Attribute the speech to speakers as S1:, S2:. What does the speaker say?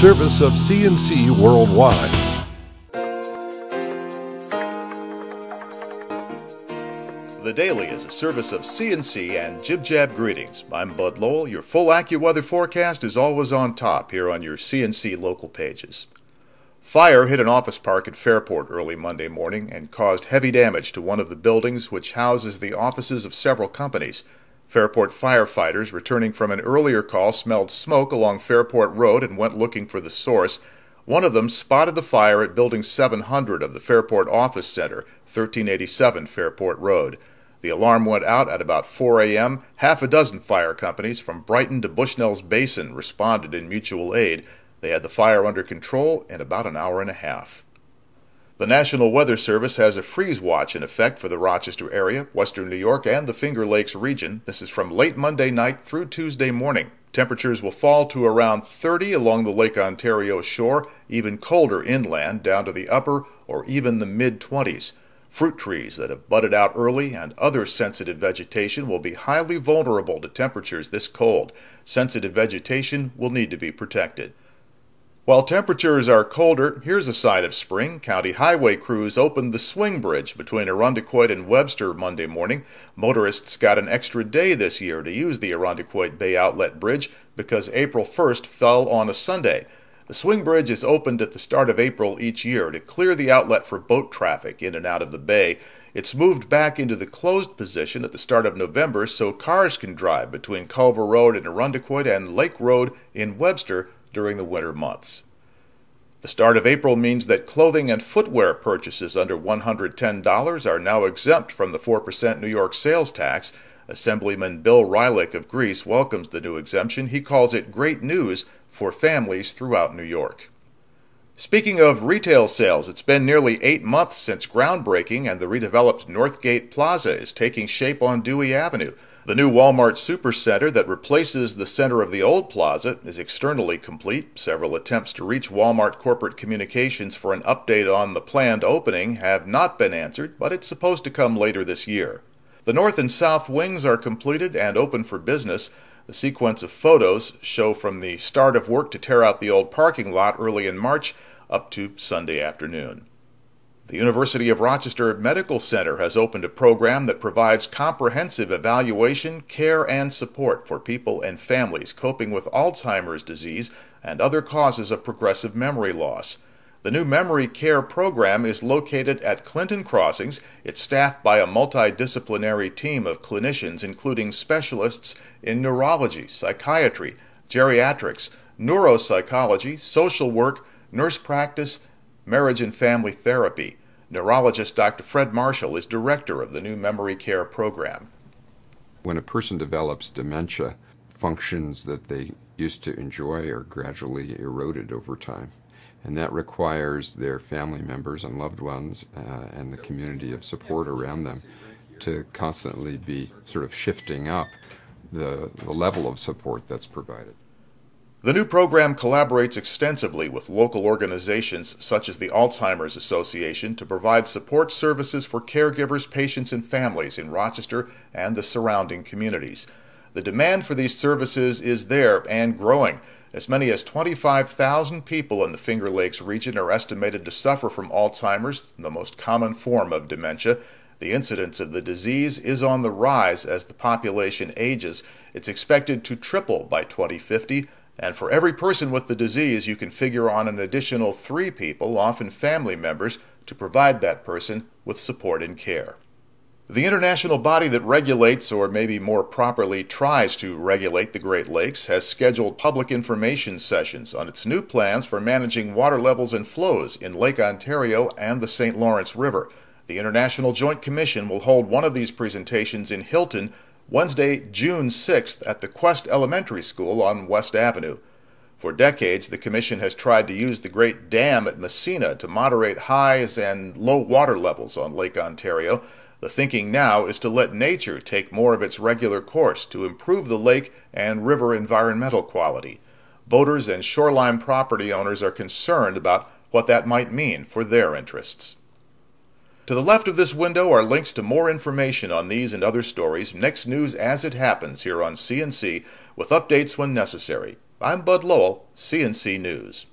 S1: service of CNC Worldwide. The Daily is a service of CNC and Jib Jab Greetings. I'm Bud Lowell. Your full AccuWeather forecast is always on top here on your CNC local pages. Fire hit an office park at Fairport early Monday morning and caused heavy damage to one of the buildings which houses the offices of several companies. Fairport firefighters returning from an earlier call smelled smoke along Fairport Road and went looking for the source. One of them spotted the fire at Building 700 of the Fairport Office Center, 1387 Fairport Road. The alarm went out at about 4 a.m. Half a dozen fire companies from Brighton to Bushnell's Basin responded in mutual aid. They had the fire under control in about an hour and a half. The National Weather Service has a freeze watch in effect for the Rochester area, western New York, and the Finger Lakes region. This is from late Monday night through Tuesday morning. Temperatures will fall to around 30 along the Lake Ontario shore, even colder inland down to the upper or even the mid 20s. Fruit trees that have budded out early and other sensitive vegetation will be highly vulnerable to temperatures this cold. Sensitive vegetation will need to be protected. While temperatures are colder, here's a side of spring. County highway crews opened the swing bridge between Irondequoit and Webster Monday morning. Motorists got an extra day this year to use the Irondequoit Bay Outlet Bridge because April 1st fell on a Sunday. The swing bridge is opened at the start of April each year to clear the outlet for boat traffic in and out of the bay. It's moved back into the closed position at the start of November so cars can drive between Culver Road in Irondequoit and Lake Road in Webster during the winter months. The start of April means that clothing and footwear purchases under $110 are now exempt from the 4% New York sales tax. Assemblyman Bill Rylick of Greece welcomes the new exemption. He calls it great news for families throughout New York. Speaking of retail sales, it's been nearly eight months since groundbreaking, and the redeveloped Northgate Plaza is taking shape on Dewey Avenue. The new Walmart Supercenter that replaces the center of the old plaza is externally complete. Several attempts to reach Walmart corporate communications for an update on the planned opening have not been answered, but it's supposed to come later this year. The north and south wings are completed and open for business. The sequence of photos show from the start of work to tear out the old parking lot early in March up to Sunday afternoon. The University of Rochester Medical Center has opened a program that provides comprehensive evaluation, care, and support for people and families coping with Alzheimer's disease and other causes of progressive memory loss. The new memory care program is located at Clinton Crossings. It's staffed by a multidisciplinary team of clinicians, including specialists in neurology, psychiatry, geriatrics, neuropsychology, social work, nurse practice, Marriage and Family Therapy. Neurologist Dr. Fred Marshall is director of the new memory care program. When a person develops dementia, functions that they used to enjoy are gradually eroded over time. And that requires their family members and loved ones uh, and the community of support around them to constantly be sort of shifting up the, the level of support that's provided. The new program collaborates extensively with local organizations such as the Alzheimer's Association to provide support services for caregivers, patients, and families in Rochester and the surrounding communities. The demand for these services is there and growing. As many as 25,000 people in the Finger Lakes region are estimated to suffer from Alzheimer's, the most common form of dementia. The incidence of the disease is on the rise as the population ages. It's expected to triple by 2050 and for every person with the disease, you can figure on an additional three people, often family members, to provide that person with support and care. The international body that regulates, or maybe more properly tries to regulate, the Great Lakes has scheduled public information sessions on its new plans for managing water levels and flows in Lake Ontario and the St. Lawrence River. The International Joint Commission will hold one of these presentations in Hilton Wednesday, June 6th at the Quest Elementary School on West Avenue. For decades, the Commission has tried to use the Great Dam at Messina to moderate highs and low water levels on Lake Ontario. The thinking now is to let nature take more of its regular course to improve the lake and river environmental quality. Boaters and shoreline property owners are concerned about what that might mean for their interests. To the left of this window are links to more information on these and other stories, next news as it happens here on CNC, with updates when necessary. I'm Bud Lowell, CNC News.